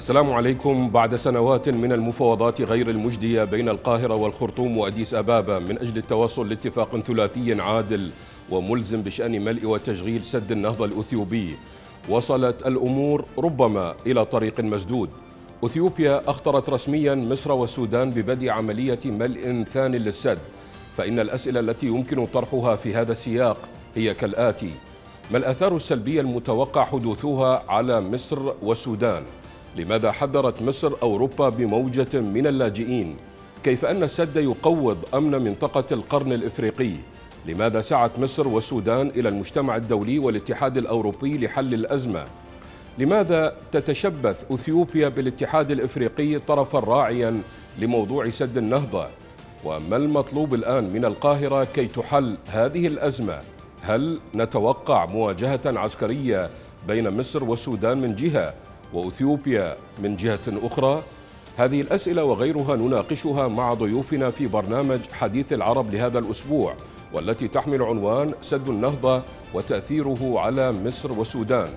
السلام عليكم بعد سنوات من المفاوضات غير المجدية بين القاهرة والخرطوم وأديس أبابا من أجل التوصل لاتفاق ثلاثي عادل وملزم بشأن ملء وتشغيل سد النهضة الأثيوبي وصلت الأمور ربما إلى طريق مسدود أثيوبيا أخطرت رسميا مصر والسودان ببدء عملية ملء ثاني للسد فإن الأسئلة التي يمكن طرحها في هذا السياق هي كالآتي ما الأثار السلبية المتوقع حدوثها على مصر والسودان؟ لماذا حذرت مصر أوروبا بموجة من اللاجئين؟ كيف أن السد يقوض أمن منطقة القرن الإفريقي؟ لماذا سعت مصر والسودان إلى المجتمع الدولي والاتحاد الأوروبي لحل الأزمة؟ لماذا تتشبث أثيوبيا بالاتحاد الإفريقي طرفا راعيا لموضوع سد النهضة؟ وما المطلوب الآن من القاهرة كي تحل هذه الأزمة؟ هل نتوقع مواجهة عسكرية بين مصر والسودان من جهة؟ وأثيوبيا من جهة أخرى هذه الأسئلة وغيرها نناقشها مع ضيوفنا في برنامج حديث العرب لهذا الأسبوع والتي تحمل عنوان سد النهضة وتأثيره على مصر والسودان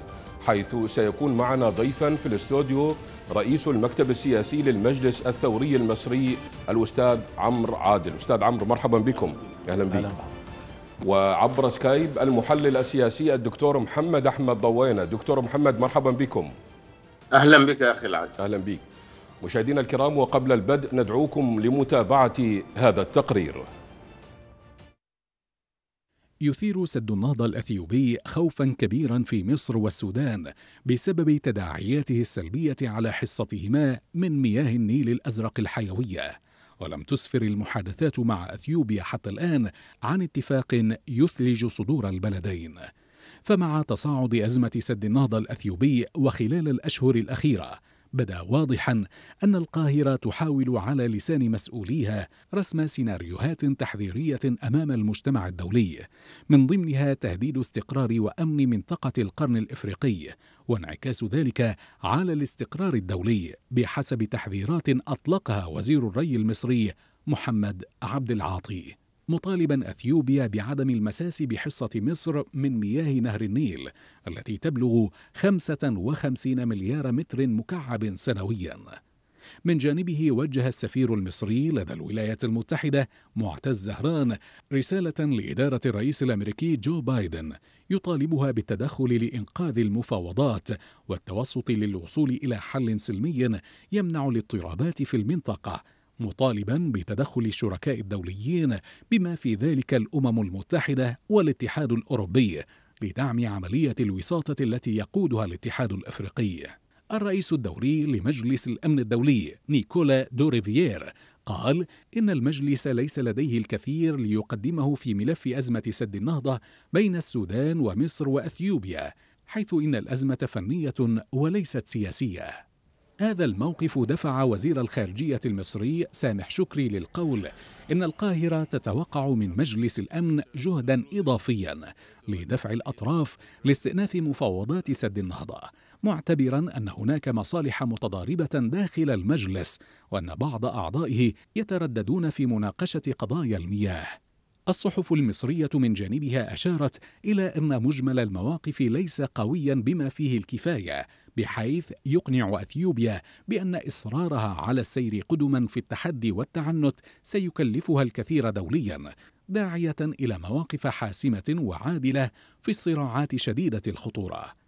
حيث سيكون معنا ضيفا في الاستوديو رئيس المكتب السياسي للمجلس الثوري المصري الأستاذ عمرو عادل أستاذ عمرو مرحبا بكم أهلا بك وعبر سكايب المحلل السياسي الدكتور محمد أحمد ضوينة دكتور محمد مرحبا بكم اهلا بك يا اخي العزيز اهلا بك مشاهدينا الكرام وقبل البدء ندعوكم لمتابعه هذا التقرير يثير سد النهضة الأثيوبي خوفا كبيرا في مصر والسودان بسبب تداعياته السلبية على حصتهما من مياه النيل الأزرق الحيوية ولم تسفر المحادثات مع أثيوبيا حتى الآن عن اتفاق يثلج صدور البلدين فمع تصاعد أزمة سد النهضة الأثيوبي وخلال الأشهر الأخيرة بدا واضحا أن القاهرة تحاول على لسان مسؤوليها رسم سيناريوهات تحذيرية أمام المجتمع الدولي من ضمنها تهديد استقرار وأمن منطقة القرن الإفريقي وانعكاس ذلك على الاستقرار الدولي بحسب تحذيرات أطلقها وزير الري المصري محمد عبد العاطي مطالبا اثيوبيا بعدم المساس بحصه مصر من مياه نهر النيل التي تبلغ 55 مليار متر مكعب سنويا. من جانبه وجه السفير المصري لدى الولايات المتحده معتز زهران رساله لاداره الرئيس الامريكي جو بايدن يطالبها بالتدخل لانقاذ المفاوضات والتوسط للوصول الى حل سلمي يمنع الاضطرابات في المنطقه مطالبا بتدخل الشركاء الدوليين بما في ذلك الامم المتحده والاتحاد الاوروبي لدعم عمليه الوساطه التي يقودها الاتحاد الافريقي. الرئيس الدوري لمجلس الامن الدولي نيكولا دوريفيير قال ان المجلس ليس لديه الكثير ليقدمه في ملف ازمه سد النهضه بين السودان ومصر واثيوبيا حيث ان الازمه فنيه وليست سياسيه هذا الموقف دفع وزير الخارجية المصري سامح شكري للقول إن القاهرة تتوقع من مجلس الأمن جهدا إضافيا لدفع الأطراف لاستئناف مفاوضات سد النهضة معتبرا أن هناك مصالح متضاربة داخل المجلس وأن بعض أعضائه يترددون في مناقشة قضايا المياه الصحف المصرية من جانبها أشارت إلى أن مجمل المواقف ليس قويا بما فيه الكفاية بحيث يقنع اثيوبيا بان اصرارها على السير قدما في التحدي والتعنت سيكلفها الكثير دوليا داعيه الى مواقف حاسمه وعادله في الصراعات شديده الخطوره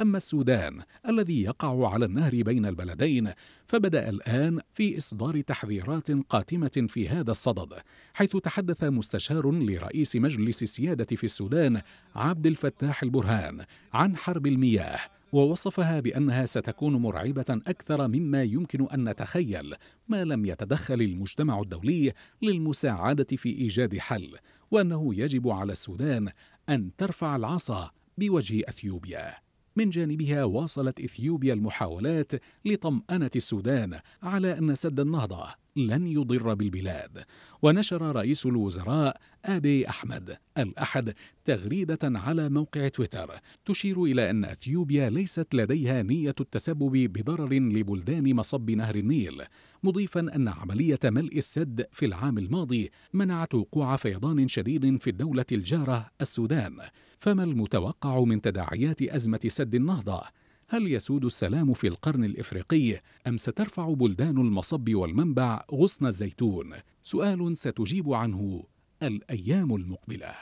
أما السودان الذي يقع على النهر بين البلدين فبدأ الآن في إصدار تحذيرات قاتمة في هذا الصدد حيث تحدث مستشار لرئيس مجلس السيادة في السودان عبد الفتاح البرهان عن حرب المياه ووصفها بأنها ستكون مرعبة أكثر مما يمكن أن نتخيل ما لم يتدخل المجتمع الدولي للمساعدة في إيجاد حل وأنه يجب على السودان أن ترفع العصا بوجه أثيوبيا من جانبها واصلت إثيوبيا المحاولات لطمأنة السودان على أن سد النهضة لن يضر بالبلاد ونشر رئيس الوزراء آبي أحمد الأحد تغريدة على موقع تويتر تشير إلى أن أثيوبيا ليست لديها نية التسبب بضرر لبلدان مصب نهر النيل مضيفا أن عملية ملء السد في العام الماضي منعت وقوع فيضان شديد في الدولة الجارة السودان فما المتوقع من تداعيات أزمة سد النهضة؟ هل يسود السلام في القرن الإفريقي أم سترفع بلدان المصب والمنبع غصن الزيتون؟ سؤال ستجيب عنه الأيام المقبلة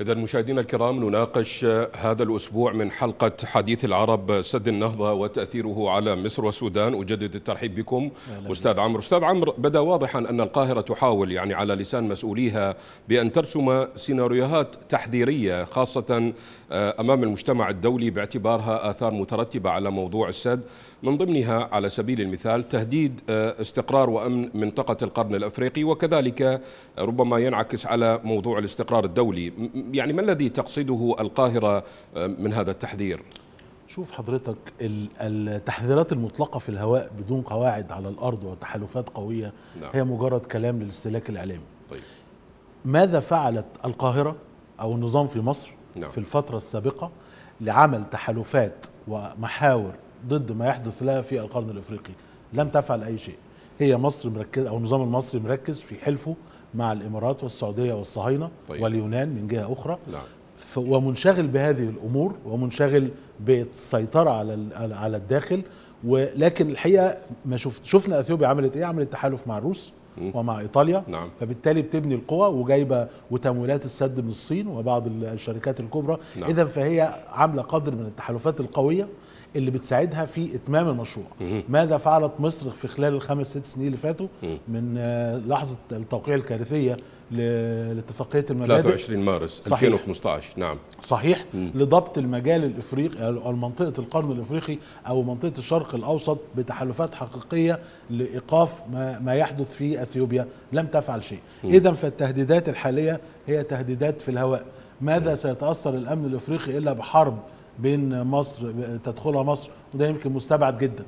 إذا مشاهدينا الكرام نناقش هذا الأسبوع من حلقة حديث العرب سد النهضة وتأثيره على مصر والسودان أجدد الترحيب بكم أستاذ عمرو أستاذ عمرو بدا واضحا أن القاهرة تحاول يعني على لسان مسؤوليها بأن ترسم سيناريوهات تحذيرية خاصة آه، أمام المجتمع الدولي باعتبارها آثار مترتبة على موضوع السد من ضمنها على سبيل المثال تهديد آه، استقرار وأمن منطقة القرن الأفريقي وكذلك ربما ينعكس على موضوع الاستقرار الدولي يعني ما الذي تقصده القاهرة آه، من هذا التحذير؟ شوف حضرتك التحذيرات المطلقة في الهواء بدون قواعد على الأرض وتحالفات قوية نعم. هي مجرد كلام للاستهلاك الإعلامي طيب. ماذا فعلت القاهرة أو النظام في مصر نعم. في الفترة السابقة لعمل تحالفات ومحاور ضد ما يحدث لها في القرن الإفريقي لم تفعل أي شيء هي مصر مركز أو النظام المصري مركز في حلفه مع الإمارات والسعودية والصهاينة طيب. واليونان من جهة أخرى نعم. ومنشغل بهذه الأمور ومنشغل بالسيطرة على على الداخل ولكن الحقيقة ما شفت شفنا أثيوبيا عملت إيه؟ عملت تحالف مع الروس ومع ايطاليا نعم. فبالتالي بتبني القوى وجايبه وتمويلات السد من الصين وبعض الشركات الكبرى نعم. اذا فهي عامله قدر من التحالفات القويه اللي بتساعدها في اتمام المشروع ماذا فعلت مصر في خلال الخمس ست سنين اللي فاتوا من آه، لحظه التوقيع الكارثيه لاتفاقيه المبادئ 23 مارس صحيح 2015 نعم صحيح مم. لضبط المجال الافريقي او آه، منطقه القرن الافريقي او منطقه الشرق الاوسط بتحالفات حقيقيه لايقاف ما, ما يحدث في اثيوبيا لم تفعل شيء اذا فالتهديدات الحاليه هي تهديدات في الهواء ماذا مم. سيتاثر الامن الافريقي الا بحرب بين مصر تدخلها مصر وده يمكن مستبعد جدا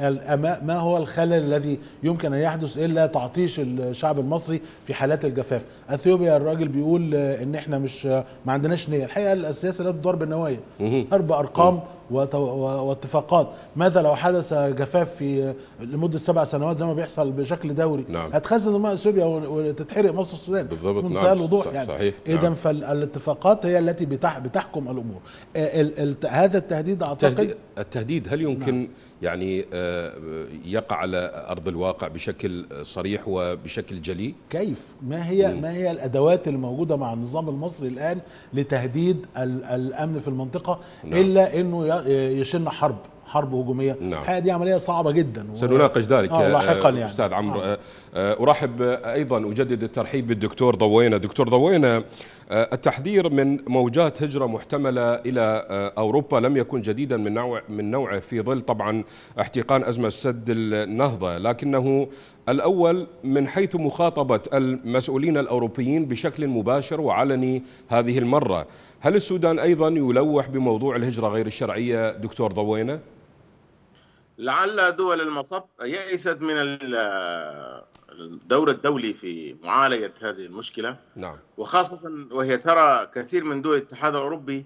قال ما هو الخلل الذي يمكن ان يحدث الا تعطيش الشعب المصري في حالات الجفاف اثيوبيا الراجل بيقول ان احنا مش ما عندناش نيه الحقيقه السياسه لا تضرب بالنوايا ضرب ارقام مم. واتفاقات ماذا لو حدث جفاف في لمده سبع سنوات زي ما بيحصل بشكل دوري نعم. هتخزن الماء سوريا وتتحرق مصر السودان بالضبط منتهى نعم. الوضوح يعني صحيح. اذا نعم. فالاتفاقات هي التي بتحكم الامور آه، ال ال هذا التهديد اعتقد التهديد هل يمكن نعم. يعني آه، يقع على ارض الواقع بشكل صريح وبشكل جلي كيف ما هي ما هي الادوات الموجوده مع النظام المصري الان لتهديد الامن في المنطقه نعم. الا انه يشن حرب حرب هجوميه نعم. الحقيقه دي عمليه صعبه جدا سنناقش ذلك آه لاحقا آه، يعني استاذ عمرو آه. آه. آه ارحب ايضا اجدد الترحيب بالدكتور ضوينا دكتور ضوينا آه، التحذير من موجات هجرة محتملة إلى أوروبا لم يكن جديدا من نوع من نوعه في ظل طبعا احتقان أزمة سد النهضة لكنه الأول من حيث مخاطبة المسؤولين الأوروبيين بشكل مباشر وعلني هذه المرة هل السودان أيضا يلوح بموضوع الهجرة غير الشرعية دكتور ضوينة؟ لعل دول المصب يئست من الدور الدولي في معالجة هذه المشكلة نعم. وخاصة وهي ترى كثير من دول الاتحاد الأوروبي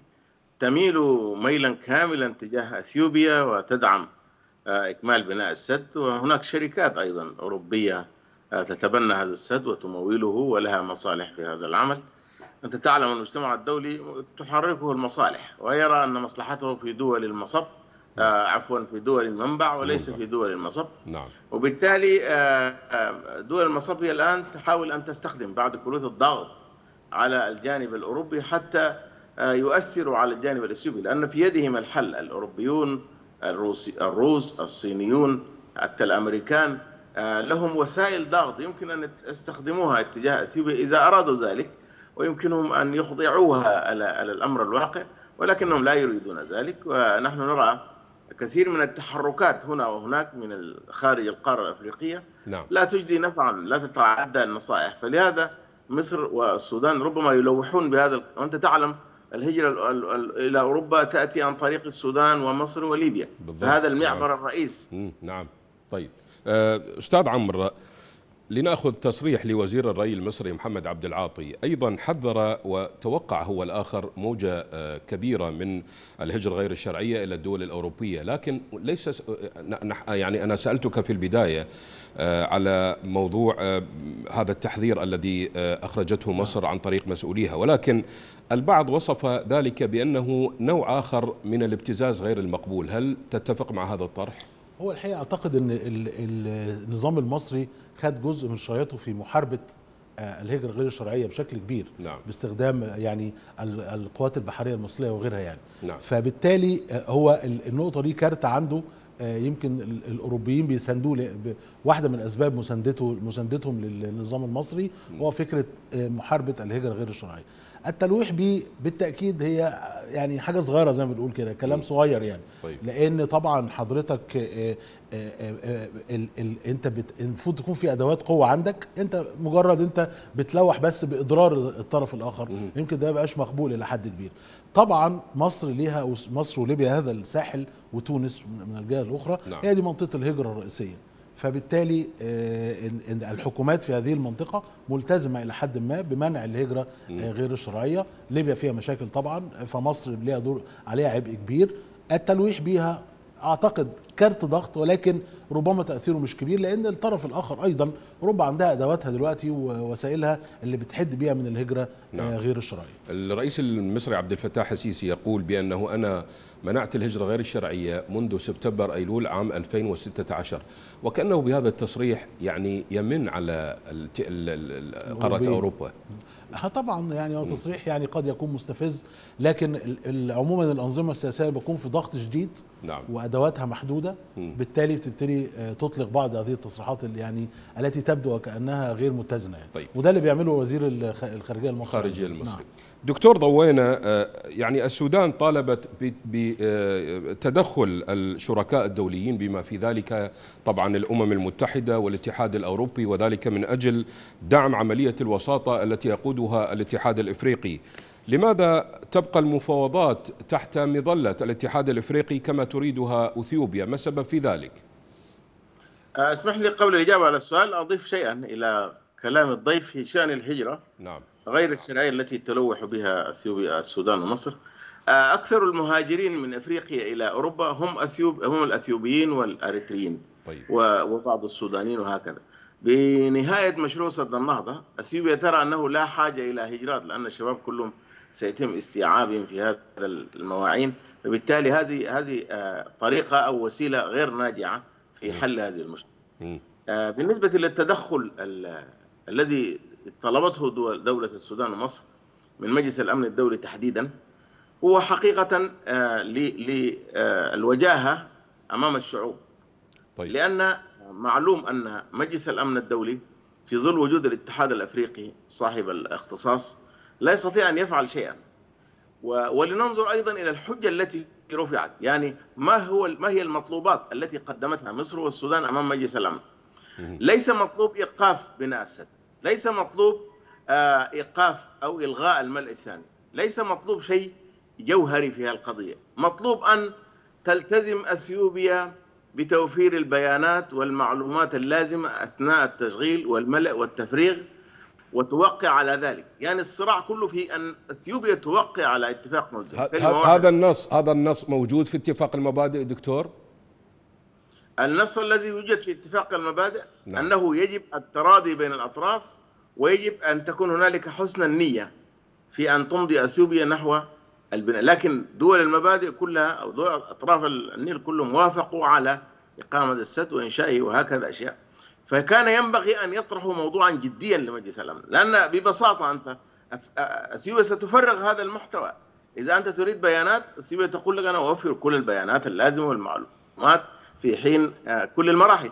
تميل ميلا كاملا تجاه أثيوبيا وتدعم آه، إكمال بناء السد وهناك شركات أيضا أوروبية آه، تتبنى هذا السد وتموله ولها مصالح في هذا العمل أنت تعلم المجتمع الدولي تحركه المصالح ويرى أن مصلحته في دول المصب نعم. آه، عفوا في دول المنبع وليس في دول المصب نعم. وبالتالي آه، آه، دول المصب هي الآن تحاول أن تستخدم بعد كلوث الضغط على الجانب الأوروبي حتى يؤثر يؤثروا على الجانب الأثيوبي لأن في يدهم الحل الأوروبيون الروسي الروس الصينيون حتى الأمريكان لهم وسائل ضغط يمكن أن يستخدموها اتجاه أثيوبيا إذا أرادوا ذلك ويمكنهم أن يخضعوها على الأمر الواقع ولكنهم لا يريدون ذلك ونحن نرى كثير من التحركات هنا وهناك من خارج القارة الأفريقية نعم. لا تجدي نفعا لا تتعدى النصائح فلهذا مصر والسودان ربما يلوحون بهذا وأنت تعلم الهجرة إلى أوروبا تأتي عن طريق السودان ومصر وليبيا بالضبط. فهذا المعبر نعم. الرئيس نعم طيب آه، أستاذ عمرو لنأخذ تصريح لوزير الري المصري محمد عبد العاطي أيضا حذر وتوقع هو الآخر موجة آه، كبيرة من الهجرة غير الشرعية إلى الدول الأوروبية لكن ليس آه، آه، يعني أنا سألتك في البداية على موضوع هذا التحذير الذي أخرجته نعم. مصر عن طريق مسؤوليها ولكن البعض وصف ذلك بأنه نوع آخر من الابتزاز غير المقبول هل تتفق مع هذا الطرح؟ هو الحقيقه اعتقد ان النظام المصري خد جزء من شرايطه في محاربه آه، الهجره غير الشرعيه بشكل كبير نعم. باستخدام يعني القوات البحريه المصريه وغيرها يعني نعم. فبالتالي آه، هو النقطه دي كارت عنده آه، يمكن الاوروبيين بيساندوه واحده من اسباب مساندته مساندتهم للنظام المصري نعم. هو فكره محاربه الهجره غير الشرعيه التلويح بيه بالتاكيد هي يعني حاجه صغيره زي ما بنقول كده كلام صغير يعني طيب. لان طبعا حضرتك آه، آه، آه، انت المفروض تكون في ادوات قوه عندك انت مجرد انت بتلوح بس باضرار الطرف الاخر مم. يمكن ده بقاش مقبول الى حد كبير طبعا مصر ليها مصر وليبيا هذا الساحل وتونس من الجهه الاخرى نعم. هي دي منطقه الهجره الرئيسيه فبالتالي آه، الحكومات في هذه المنطقه ملتزمه الى حد ما بمنع الهجره آه، غير الشرعيه ليبيا فيها مشاكل طبعا فمصر ليها دور عليها عبء كبير التلويح بيها اعتقد كارت ضغط ولكن ربما تاثيره مش كبير لان الطرف الاخر ايضا ربما عندها ادواتها دلوقتي ووسائلها اللي بتحد بيها من الهجره آه، نعم. غير الشرعيه. الرئيس المصري عبد الفتاح السيسي يقول بانه انا منعت الهجرة غير الشرعية منذ سبتمبر أيلول عام 2016 وكأنه بهذا التصريح يعني يمن على قارة أوروبا ها طبعا يعني هو تصريح يعني قد يكون مستفز لكن عموما الانظمه السياسيه بتكون في ضغط شديد نعم. وادواتها محدوده بالتالي بتبتدي آه، تطلق بعض هذه التصريحات اللي يعني التي تبدو وكانها غير متزنه يعني. طيب. وده اللي بيعمله وزير الخارجيه المصري الخارجيه المصري نعم. دكتور ضوينا آه، يعني السودان طالبت بتدخل آه، الشركاء الدوليين بما في ذلك طبعا الامم المتحده والاتحاد الاوروبي وذلك من اجل دعم عمليه الوساطه التي يقودها الاتحاد الافريقي. لماذا تبقى المفاوضات تحت مظله الاتحاد الافريقي كما تريدها اثيوبيا؟ ما السبب في ذلك؟ آه، اسمح لي قبل الاجابه على السؤال اضيف شيئا الى كلام الضيف في شأن الهجرة نعم غير الشرعية التي تلوح بها أثيوبيا السودان ومصر آه، أكثر المهاجرين من أفريقيا إلى أوروبا هم أثيوب هم الأثيوبيين والأريتريين طيب. وبعض السودانيين وهكذا بنهاية مشروع سد النهضة أثيوبيا ترى أنه لا حاجة إلى هجرات لأن الشباب كلهم سيتم استيعابهم في هذا المواعين فبالتالي هذه هذه آه، طريقة أو وسيلة غير ناجعة في نعم. حل هذه المشكلة آه، بالنسبة للتدخل الذي طلبته دول دولة السودان ومصر من مجلس الأمن الدولي تحديدا هو حقيقة آه، للوجاهة آه، أمام الشعوب طيب. لأن معلوم أن مجلس الأمن الدولي في ظل وجود الاتحاد الأفريقي صاحب الاختصاص لا يستطيع أن يفعل شيئا ولننظر أيضا إلى الحجة التي رفعت يعني ما هو ما هي المطلوبات التي قدمتها مصر والسودان أمام مجلس الأمن ليس مطلوب إيقاف بناء السد ليس مطلوب آه، ايقاف او الغاء الملء الثاني ليس مطلوب شيء جوهري في القضيه مطلوب ان تلتزم اثيوبيا بتوفير البيانات والمعلومات اللازمه اثناء التشغيل والملء والتفريغ وتوقع على ذلك يعني الصراع كله في ان اثيوبيا توقع على اتفاق موجود هذا النص هذا النص موجود في اتفاق المبادئ دكتور النص الذي يوجد في اتفاق المبادئ نعم. أنه يجب التراضي بين الأطراف ويجب أن تكون هنالك حسن النية في أن تمضي أثيوبيا نحو البناء لكن دول المبادئ كلها أو دول أطراف النيل كلهم وافقوا على إقامة السد وإنشائه وهكذا أشياء فكان ينبغي أن يطرحوا موضوعا جديا لمجلس الأمن لأن ببساطة أنت أثيوبيا ستفرغ هذا المحتوى إذا أنت تريد بيانات أثيوبيا تقول لك أنا أوفر كل البيانات اللازمة والمعلومات في حين آه، كل المراحل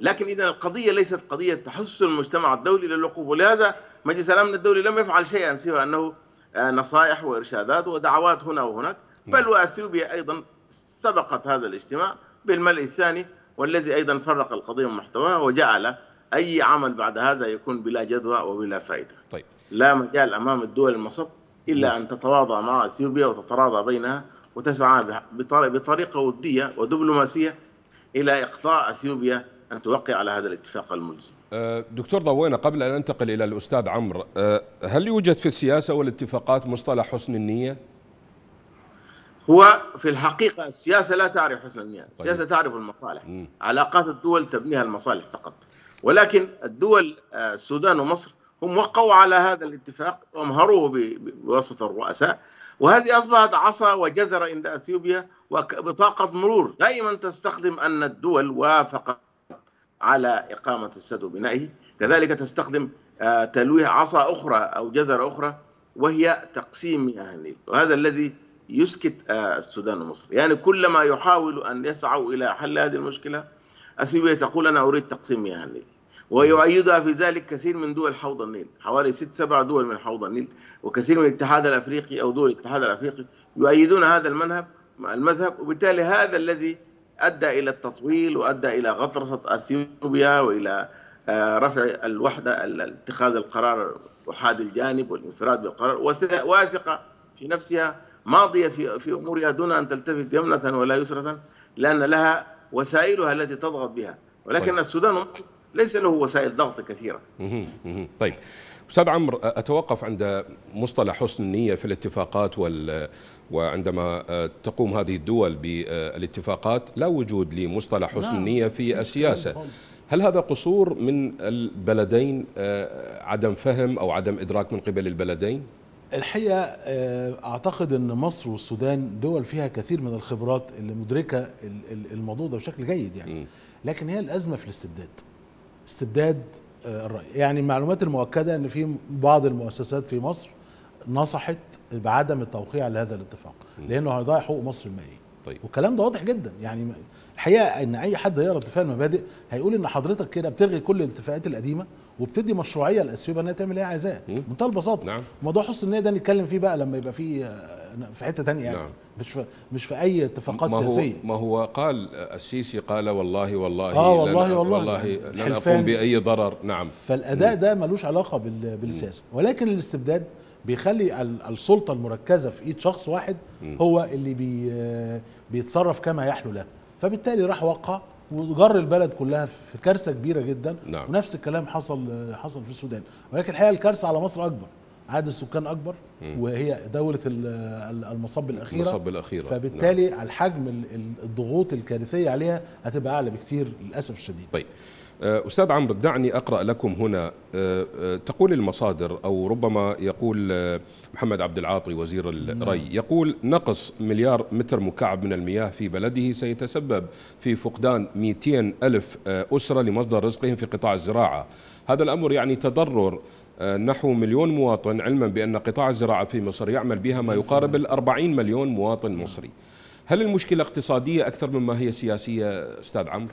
لكن إذا القضية ليست قضية تحث المجتمع الدولي للوقوف ولهذا مجلس الأمن الدولي لم يفعل شيئا سوى أنه آه، نصائح وإرشادات ودعوات هنا وهناك نعم. بل وأثيوبيا أيضا سبقت هذا الاجتماع بالملء الثاني والذي أيضا فرق القضية من محتواها وجعل أي عمل بعد هذا يكون بلا جدوى وبلا فائدة طيب. لا مجال أمام الدول المصب إلا نعم. أن تتواضع مع أثيوبيا وتتراضى بينها وتسعى بطريقة ودية ودبلوماسية الى اقطاع اثيوبيا ان توقع على هذا الاتفاق الملزم. أه، دكتور ضوينا قبل ان انتقل الى الاستاذ عمرو أه، هل يوجد في السياسه والاتفاقات مصطلح حسن النيه؟ هو في الحقيقه السياسه لا تعرف حسن النيه، طيب. السياسه طيب. تعرف المصالح، م. علاقات الدول تبنيها المصالح فقط. ولكن الدول أه، السودان ومصر هم وقعوا على هذا الاتفاق وامهروه بواسطه الرؤساء وهذه أصبحت عصا وجزرة عند أثيوبيا وبطاقة مرور دائما تستخدم أن الدول وافقت على إقامة السد وبنائه كذلك تستخدم آه، تلويه عصا أخرى أو جزرة أخرى وهي تقسيم مياه النيل وهذا الذي يسكت آه، السودان ومصر يعني كلما يحاول أن يسعوا إلى حل هذه المشكلة أثيوبيا تقول أنا أريد تقسيم مياه النيل ويؤيدها في ذلك كثير من دول حوض النيل حوالي ست سبع دول من حوض النيل وكثير من الاتحاد الافريقي او دول الاتحاد الافريقي يؤيدون هذا المذهب المذهب وبالتالي هذا الذي ادى الى التطويل وادى الى غطرسه اثيوبيا والى آه، رفع الوحده اتخاذ القرار احاد الجانب والانفراد بالقرار واثقه في نفسها ماضيه في في امورها دون ان تلتفت يمنه ولا يسره لان لها وسائلها التي تضغط بها ولكن طيب. السودان ومصر ليس له وسائل ضغط كثيرة طيب أستاذ عمرو أتوقف عند مصطلح حسن النية في الاتفاقات وال وعندما تقوم هذه الدول بالاتفاقات لا وجود لمصطلح حسن نعم. النية في السياسة هل هذا قصور من البلدين عدم فهم أو عدم إدراك من قبل البلدين؟ الحقيقة أعتقد أن مصر والسودان دول فيها كثير من الخبرات اللي مدركة الموضوع ده بشكل جيد يعني لكن هي الأزمة في الاستبداد استبداد آه، الرأي يعني المعلومات المؤكدة أن في بعض المؤسسات في مصر نصحت بعدم التوقيع لهذا الاتفاق لأنه هيضيع حقوق مصر المائية طيب. والكلام ده واضح جدا يعني الحقيقة أن أي حد يقرأ اتفاق المبادئ هيقول أن حضرتك كده بتلغي كل الاتفاقات القديمة وبتدي مشروعيه لاثيوبيا انها تعمل اللي هي عايزاه بمنتهى البساطه نعم. موضوع حسن النيه ده نتكلم فيه بقى لما يبقى فيه آه، في حته ثانيه يعني نعم. مش في مش في اي اتفاقات ما سياسيه ما هو قال السيسي قال والله والله آه والله لن والله, والله لن اقوم باي ضرر نعم فالاداء ده ملوش علاقه بالسياسه ولكن الاستبداد بيخلي السلطه المركزه في ايد شخص واحد هو اللي بي آه، بيتصرف كما يحلو له فبالتالي راح وقع وجر البلد كلها في كارثه كبيره جدا نعم. ونفس الكلام حصل حصل في السودان ولكن الحقيقه الكارثه على مصر اكبر عدد السكان اكبر مم. وهي دوله المصب الاخيره المصب الاخيره فبالتالي نعم. الحجم الضغوط الكارثيه عليها هتبقى اعلى بكتير للاسف الشديد طيب آه، أستاذ عمرو دعني أقرأ لكم هنا آه، آه، تقول المصادر أو ربما يقول محمد عبد العاطي وزير الري نعم. يقول نقص مليار متر مكعب من المياه في بلده سيتسبب في فقدان 200 ألف أسرة لمصدر رزقهم في قطاع الزراعة هذا الأمر يعني تضرر نحو مليون مواطن علما بأن قطاع الزراعة في مصر يعمل بها ما نعم. يقارب ال 40 مليون مواطن مصري نعم. هل المشكلة اقتصادية أكثر مما هي سياسية أستاذ عمرو؟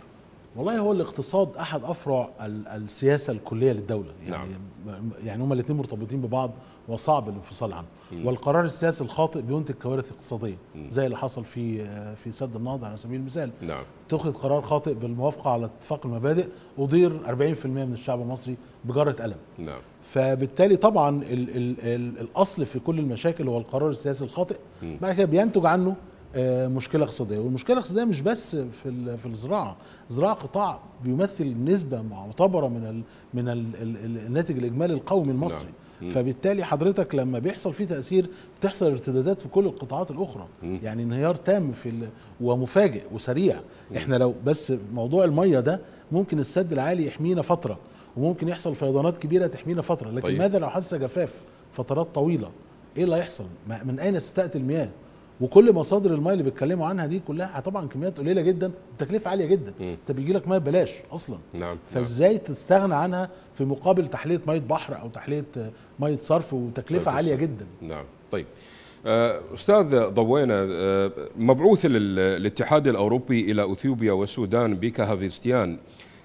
والله هو الاقتصاد احد افرع السياسه الكليه للدوله يعني نعم. يعني هما الاثنين مرتبطين ببعض وصعب الانفصال عنه والقرار السياسي الخاطئ بينتج كوارث اقتصاديه زي اللي حصل في في سد النهضه على سبيل المثال نعم. اتخذ قرار خاطئ بالموافقه على اتفاق المبادئ اضير 40% من الشعب المصري بجره الم نعم. فبالتالي طبعا الـ الـ الـ الاصل في كل المشاكل هو القرار السياسي الخاطئ بعد كده بينتج عنه آه، مشكله اقتصاديه والمشكله الاقتصاديه مش بس في في الزراعه الزراعه قطاع بيمثل نسبه معتبره من الـ من الـ الـ الناتج الاجمالي القومي المصري نعم. فبالتالي حضرتك لما بيحصل فيه تاثير بتحصل ارتدادات في كل القطاعات الاخرى م. يعني انهيار تام في ومفاجئ وسريع م. احنا لو بس موضوع الميه ده ممكن السد العالي يحمينا فتره وممكن يحصل فيضانات كبيره تحمينا فتره لكن طيب. ماذا لو حدث جفاف فترات طويله ايه اللي هيحصل من اين ستاتي المياه وكل مصادر المايه اللي بيتكلموا عنها دي كلها طبعا كميات قليله جدا وتكلفه عاليه جدا انت بيجي لك ميه ببلاش اصلا نعم،, نعم فازاي تستغنى عنها في مقابل تحليه ميه بحر او تحليه ميه صرف وتكلفه عاليه جدا نعم طيب آه، استاذ ضوينا آه، مبعوث الاتحاد الاوروبي الى اثيوبيا والسودان بيكا هافيستيان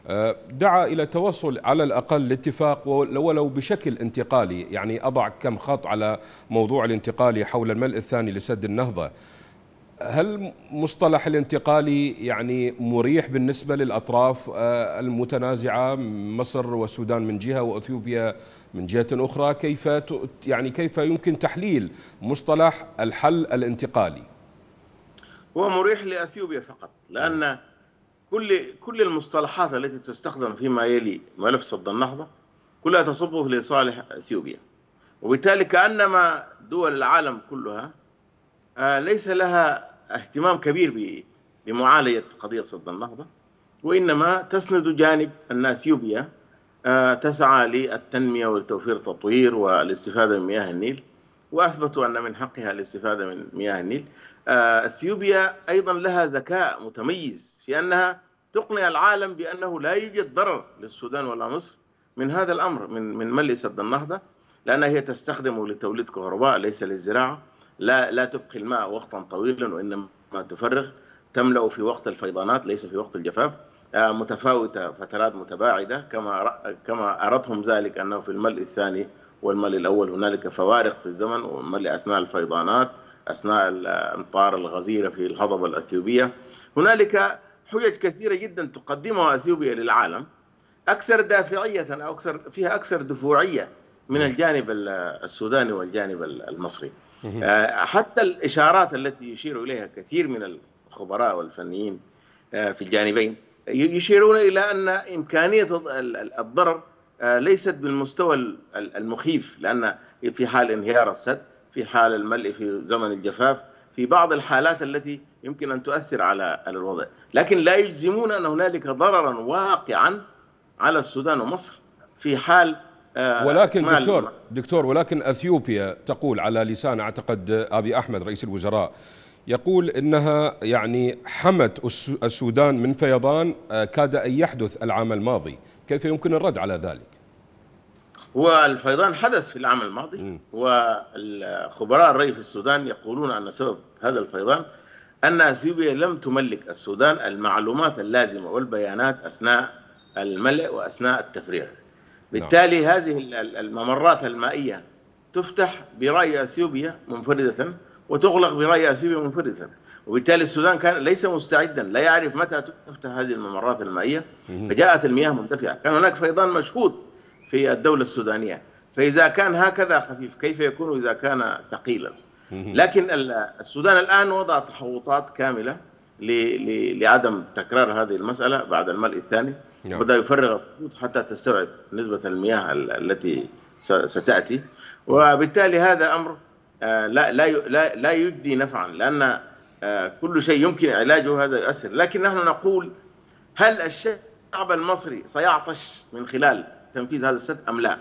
آه، دعا إلى توصل على الأقل لاتفاق ولو بشكل انتقالي يعني أضع كم خط على موضوع الانتقالي حول الملء الثاني لسد النهضة هل مصطلح الانتقالي يعني مريح بالنسبة للأطراف آه، المتنازعة مصر والسودان من جهة وأثيوبيا من جهة أخرى كيف يعني كيف يمكن تحليل مصطلح الحل الانتقالي هو مريح لأثيوبيا فقط لأن كل كل المصطلحات التي تستخدم فيما يلي ملف صد النهضة كلها تصب لصالح اثيوبيا وبالتالي كانما دول العالم كلها آه، ليس لها اهتمام كبير بمعالجه قضيه صد النهضه وانما تسند جانب ان اثيوبيا آه، تسعى للتنميه والتوفير التطوير والاستفاده من مياه النيل واثبتوا ان من حقها الاستفاده من مياه النيل آه، اثيوبيا ايضا لها ذكاء متميز في انها تقنع العالم بانه لا يوجد ضرر للسودان ولا مصر من هذا الامر من من ملء سد النهضه لانها هي تستخدمه لتوليد كهرباء ليس للزراعه لا لا تبقي الماء وقتا طويلا وانما تفرغ تملا في وقت الفيضانات ليس في وقت الجفاف آه، متفاوته فترات متباعده كما كما ارتهم ذلك انه في الملء الثاني والملء الاول هنالك فوارق في الزمن والملء اثناء الفيضانات أثناء الأمطار الغزيرة في الهضبة الأثيوبية هنالك حجج كثيرة جدا تقدمها أثيوبيا للعالم أكثر دافعية أو أكثر فيها أكثر دفوعية من الجانب السوداني والجانب المصري آه، حتى الإشارات التي يشير إليها كثير من الخبراء والفنيين آه، في الجانبين يشيرون إلى أن إمكانية الضرر آه، ليست بالمستوى المخيف لأن في حال انهيار السد في حال الملء في زمن الجفاف في بعض الحالات التي يمكن أن تؤثر على الوضع لكن لا يجزمون أن هنالك ضررا واقعا على السودان ومصر في حال آه، ولكن دكتور دكتور ولكن اثيوبيا تقول على لسان اعتقد ابي احمد رئيس الوزراء يقول انها يعني حمت السودان من فيضان آه، كاد ان يحدث العام الماضي، كيف يمكن الرد على ذلك؟ هو الفيضان حدث في العام الماضي وخبراء الري في السودان يقولون أن سبب هذا الفيضان أن أثيوبيا لم تملك السودان المعلومات اللازمة والبيانات أثناء الملء وأثناء التفريغ نعم. بالتالي هذه الممرات المائية تفتح برأي أثيوبيا منفردة وتغلق برأي أثيوبيا منفردة وبالتالي السودان كان ليس مستعدا لا يعرف متى تفتح هذه الممرات المائية فجاءت المياه مرتفعة كان هناك فيضان مشهود في الدولة السودانية فإذا كان هكذا خفيف كيف يكون إذا كان ثقيلا لكن السودان الآن وضع تحوطات كاملة لعدم تكرار هذه المسألة بعد الملء الثاني نعم. بدأ يفرغ الصوت حتى تستوعب نسبة المياه التي ستأتي وبالتالي هذا أمر آه، لا لا لا, لا يجدي نفعا لأن آه، كل شيء يمكن علاجه هذا يؤثر لكن نحن نقول هل الشعب المصري سيعطش من خلال تنفيذ هذا السد أم لا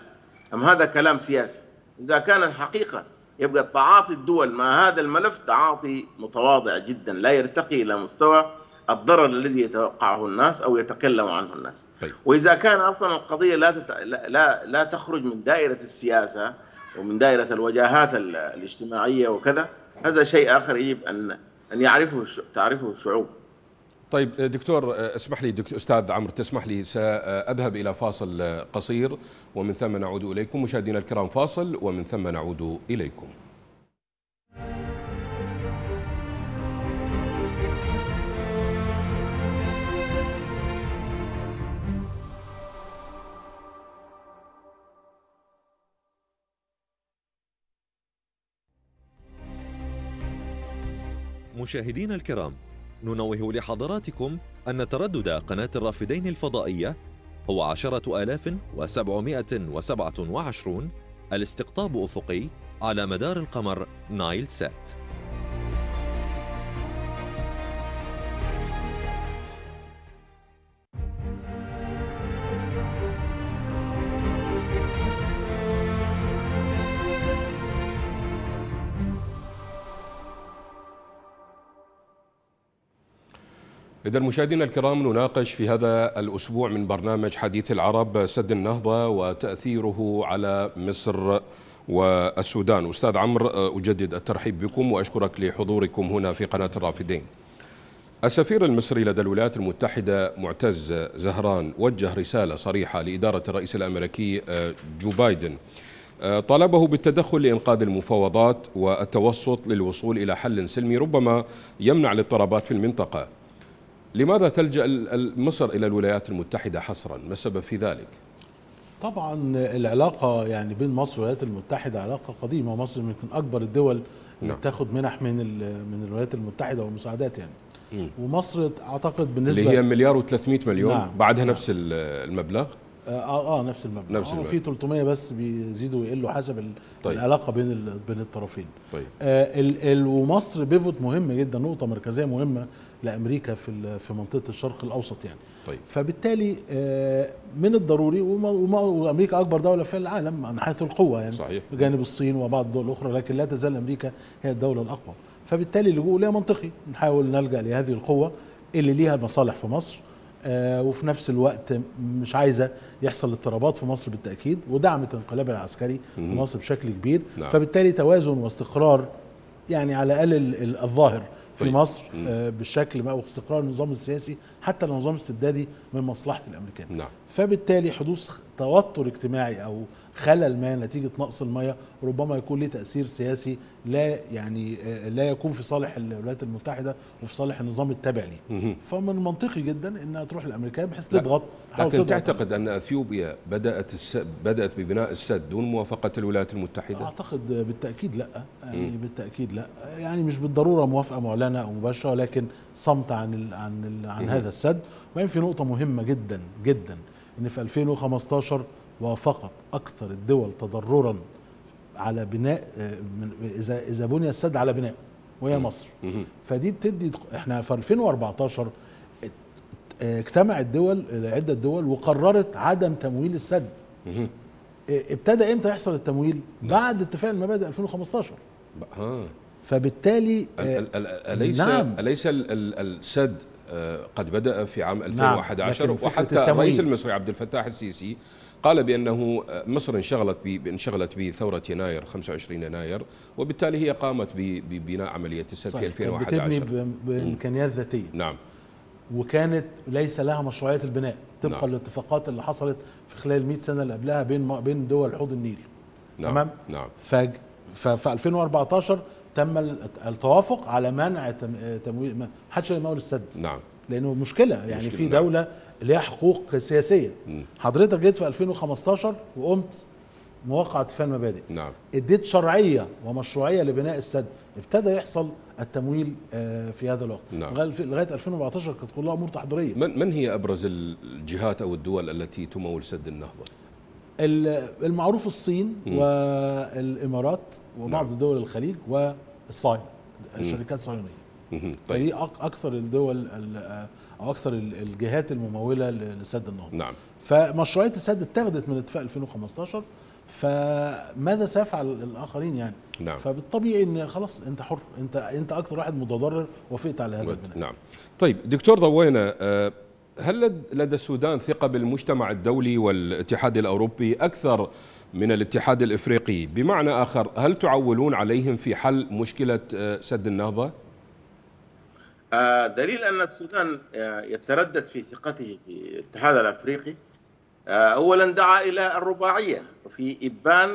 أم هذا كلام سياسي إذا كان الحقيقة يبقى تعاطي الدول مع هذا الملف تعاطي متواضع جدا لا يرتقي إلى مستوى الضرر الذي يتوقعه الناس أو يتكلم عنه الناس طيب. وإذا كان أصلا القضية لا, تت... لا, لا تخرج من دائرة السياسة ومن دائرة الوجاهات الاجتماعية وكذا هذا شيء آخر يجب أن أن يعرفه تعرفه الشعوب طيب آه، دكتور آه، اسمح لي دكتور استاذ عمرو تسمح لي ساذهب الى فاصل آه، قصير ومن ثم نعود اليكم مشاهدينا الكرام فاصل ومن ثم نعود اليكم مشاهدينا الكرام ننوه لحضراتكم أن تردد قناة الرافدين الفضائية هو عشرة آلاف وسبعمائة وسبعة وعشرون الاستقطاب أفقي على مدار القمر نايل سات إذا مشاهدينا الكرام نناقش في هذا الأسبوع من برنامج حديث العرب سد النهضة وتأثيره على مصر والسودان أستاذ عمرو أجدد الترحيب بكم وأشكرك لحضوركم هنا في قناة الرافدين السفير المصري لدى الولايات المتحدة معتز زهران وجه رسالة صريحة لإدارة الرئيس الأمريكي آه، جو بايدن آه، طالبه بالتدخل لإنقاذ المفاوضات والتوسط للوصول إلى حل سلمي ربما يمنع الاضطرابات في المنطقة لماذا تلجأ مصر إلى الولايات المتحدة حصرا ما السبب في ذلك؟ طبعا العلاقة يعني بين مصر والولايات المتحدة علاقة قديمة مصر يمكن أكبر الدول اللي نعم. بتاخد منح من من الولايات المتحدة ومساعدات يعني مم. ومصر أعتقد بالنسبة اللي هي مليار و300 مليون نعم. بعدها نعم. نفس المبلغ آه،, اه اه نفس المبلغ نفس المبلغ في 300 بس بيزيدوا ويقلوا حسب طيب. العلاقه بين بين الطرفين طيب آه ال ال ومصر بيفوت مهم جدا نقطه مركزيه مهمه لامريكا في في منطقه الشرق الاوسط يعني طيب فبالتالي آه من الضروري وامريكا اكبر دوله في العالم من حيث القوه يعني صحيح بجانب الصين وبعض الدول الاخرى لكن لا تزال امريكا هي الدوله الاقوى فبالتالي اللجوء ليها منطقي نحاول نلجا لهذه القوه اللي ليها مصالح في مصر آه، وفي نفس الوقت مش عايزه يحصل اضطرابات في مصر بالتاكيد ودعمت الانقلاب العسكري في مصر بشكل كبير نعم. فبالتالي توازن واستقرار يعني على الاقل الظاهر في طيب. مصر آه، بالشكل ما واستقرار النظام السياسي حتى لو نظام استبدادي من مصلحه الامريكان نعم. فبالتالي حدوث توتر اجتماعي او خلل ما نتيجه نقص الميه ربما يكون له تاثير سياسي لا يعني آه، لا يكون في صالح الولايات المتحده وفي صالح النظام التابع ليه فمن المنطقي جدا انها تروح للامريكان بحيث تضغط لكن تضغط. تعتقد ان اثيوبيا بدات السد بدات ببناء السد دون موافقه الولايات المتحده اعتقد بالتاكيد لا يعني بالتاكيد لا يعني مش بالضروره موافقه معلنه او مباشره ولكن صمت عن ال عن ال عن هذا السد وبعدين في نقطه مهمه جدا جدا ان في 2015 وافقت أكثر الدول تضررا على بناء إذا إذا بني السد على بناء وهي مصر فدي بتدي احنا في 2014 اجتمع الدول عدة دول وقررت عدم تمويل السد ابتدى امتى يحصل التمويل بعد اتفاق المبادئ 2015 ها. فبالتالي آه، اليس نعم. اليس السد آه، قد بدا في عام 2011 نعم. وحتى الرئيس المصري عبد الفتاح السيسي قال بأنه آه، مصر انشغلت انشغلت بثورة يناير 25 يناير وبالتالي هي قامت ببناء عملية السد في 2011 بتبني بإمكانيات ذاتية نعم وكانت ليس لها مشروعية البناء طبقا نعم. للاتفاقات اللي حصلت في خلال 100 سنة اللي قبلها بين بين دول حوض النيل نعم تمام نعم ف ففي 2014 تم التوافق على منع آه، تمويل ما حدش يمول السد نعم لانه مشكله يعني مشكلة في نعم. دوله اللي هي حقوق سياسيه حضرتك جيت في 2015 وقمت موقع اتفاق المبادئ نعم اديت شرعيه ومشروعيه لبناء السد ابتدى يحصل التمويل آه، في هذا الوقت نعم. لغايه 2014 كانت كلها امور تحضيريه من, من هي ابرز الجهات او الدول التي تمول سد النهضه المعروف الصين م. والامارات وبعض نعم. دول الخليج والصين الشركات الصينيه طيب. فدي اكثر الدول آه، او اكثر الجهات المموله لسد النهضه نعم فمشروعيه السد اتخذت من اتفاق 2015 فماذا سيفعل الاخرين يعني نعم. فبالطبيعي ان خلاص انت حر انت انت اكثر واحد متضرر وافقت على هذا البناء نعم طيب دكتور ضوينا آه، هل لدى السودان ثقه بالمجتمع الدولي والاتحاد الاوروبي اكثر من الاتحاد الافريقي بمعنى اخر هل تعولون عليهم في حل مشكله آه، سد النهضه آه، دليل أن السودان آه، يتردد في ثقته في الاتحاد الأفريقي آه، أولا دعا إلى الرباعية في إبان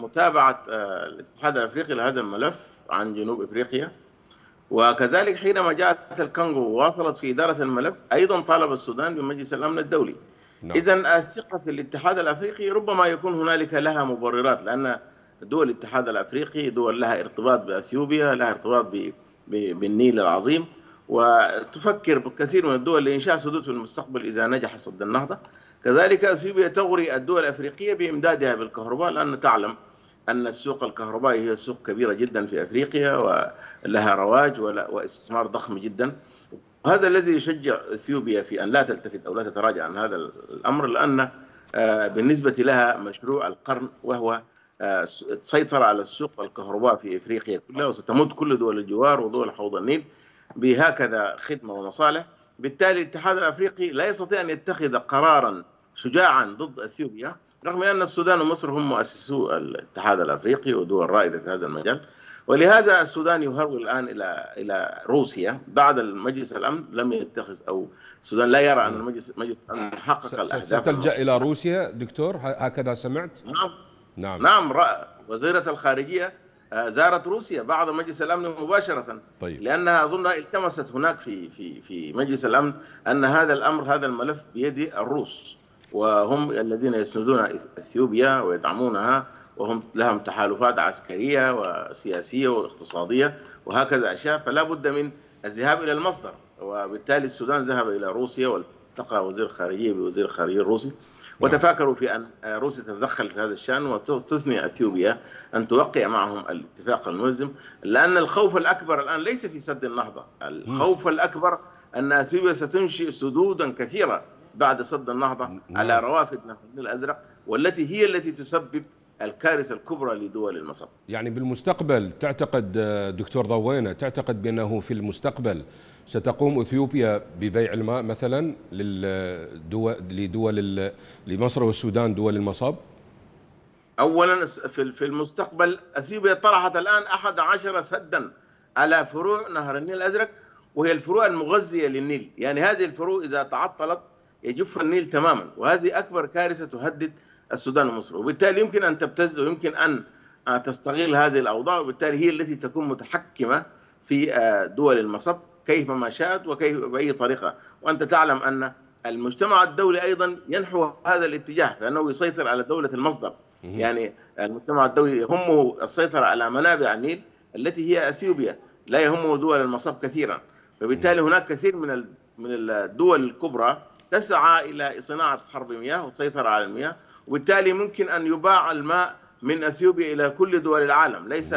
متابعة الاتحاد الأفريقي لهذا الملف عن جنوب إفريقيا وكذلك حينما جاءت الكونغو وواصلت في إدارة الملف أيضا طالب السودان بمجلس الأمن الدولي no. نعم. إذا الثقة في الاتحاد الأفريقي ربما يكون هنالك لها مبررات لأن دول الاتحاد الأفريقي دول لها ارتباط بأثيوبيا لها ارتباط ب بالنيل العظيم وتفكر بكثير من الدول لإنشاء سدود في المستقبل إذا نجح سد النهضة كذلك أثيوبيا تغري الدول الأفريقية بإمدادها بالكهرباء لأن تعلم أن السوق الكهربائي هي سوق كبيرة جدا في أفريقيا ولها رواج واستثمار ضخم جدا وهذا الذي يشجع أثيوبيا في أن لا تلتفت أو لا تتراجع عن هذا الأمر لأن آه، بالنسبة لها مشروع القرن وهو تسيطر على السوق الكهرباء في افريقيا كلها وستمد كل دول الجوار ودول حوض النيل بهكذا خدمه ومصالح بالتالي الاتحاد الافريقي لا يستطيع ان يتخذ قرارا شجاعا ضد اثيوبيا رغم ان السودان ومصر هم مؤسسو الاتحاد الافريقي ودول رائده في هذا المجال ولهذا السودان يهرول الان الى الى روسيا بعد المجلس الامن لم يتخذ او السودان لا يرى ان المجلس مجلس الامن حقق الاهداف ستلجا الى روسيا دكتور هكذا سمعت؟ نعم نعم نعم وزيرة الخارجية آه، زارت روسيا بعد مجلس الامن مباشره طيب. لانها اظن التمست هناك في في في مجلس الامن ان هذا الامر هذا الملف بيد الروس وهم الذين يسندون اثيوبيا ويدعمونها وهم لهم تحالفات عسكريه وسياسيه واقتصاديه وهكذا اشياء فلا بد من الذهاب الى المصدر وبالتالي السودان ذهب الى روسيا والتقى وزير خارجيه بوزير خارجيه الروسي نعم. وتفاكروا في أن روسيا تتدخل في هذا الشأن وتثني أثيوبيا أن توقع معهم الاتفاق الملزم لأن الخوف الأكبر الآن ليس في سد النهضة الخوف نعم. الأكبر أن أثيوبيا ستنشئ سدودا كثيرة بعد سد النهضة نعم. على روافد نهر الأزرق والتي هي التي تسبب الكارثه الكبرى لدول المصب. يعني بالمستقبل تعتقد آه، دكتور ضوينه تعتقد بانه في المستقبل ستقوم اثيوبيا ببيع الماء مثلا للدول آه، لدول لمصر والسودان دول المصب؟ اولا في المستقبل اثيوبيا طرحت الان 11 سدا على فروع نهر النيل الازرق وهي الفروع المغذيه للنيل، يعني هذه الفروع اذا تعطلت يجف النيل تماما وهذه اكبر كارثه تهدد السودان ومصر وبالتالي يمكن أن تبتز ويمكن أن آه، تستغل هذه الأوضاع وبالتالي هي التي تكون متحكمة في آه، دول المصب كيفما شاءت وكيف بأي طريقة وأنت تعلم أن المجتمع الدولي أيضا ينحو هذا الاتجاه لأنه يسيطر على دولة المصدر يعني المجتمع الدولي يهمه السيطرة على منابع النيل التي هي اثيوبيا لا يهمه دول المصب كثيرا فبالتالي هناك كثير من من الدول الكبرى تسعى الى صناعه حرب مياه والسيطره على المياه وبالتالي ممكن أن يباع الماء من أثيوبيا إلى كل دول العالم ليس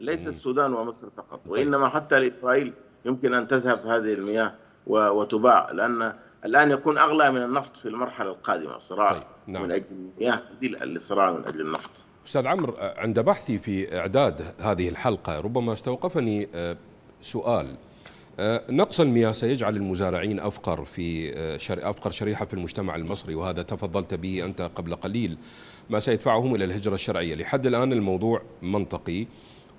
ليس السودان ومصر فقط طيب. وإنما حتى لإسرائيل يمكن أن تذهب هذه المياه وتباع لأن الآن يكون أغلى من النفط في المرحلة القادمة صراع طيب، نعم. من أجل المياه الصراع للصراع من أجل النفط أستاذ عمرو عند بحثي في إعداد هذه الحلقة ربما استوقفني آه، سؤال آه، نقص المياه سيجعل المزارعين أفقر في آه، أفقر شريحة في المجتمع المصري وهذا تفضلت به أنت قبل قليل ما سيدفعهم إلى الهجرة الشرعية لحد الآن الموضوع منطقي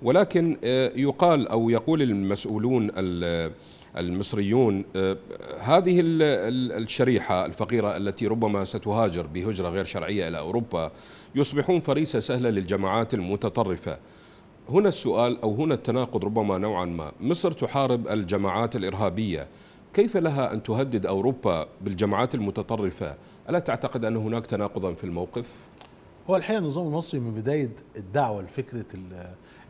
ولكن آه، يقال أو يقول المسؤولون المصريون هذه الشريحة الفقيرة التي ربما ستهاجر بهجرة غير شرعية إلى أوروبا يصبحون فريسة سهلة للجماعات المتطرفة هنا السؤال أو هنا التناقض ربما نوعا ما مصر تحارب الجماعات الإرهابية كيف لها أن تهدد أوروبا بالجماعات المتطرفة ألا تعتقد أن هناك تناقضا في الموقف؟ هو الحقيقة النظام المصري من بداية الدعوة لفكرة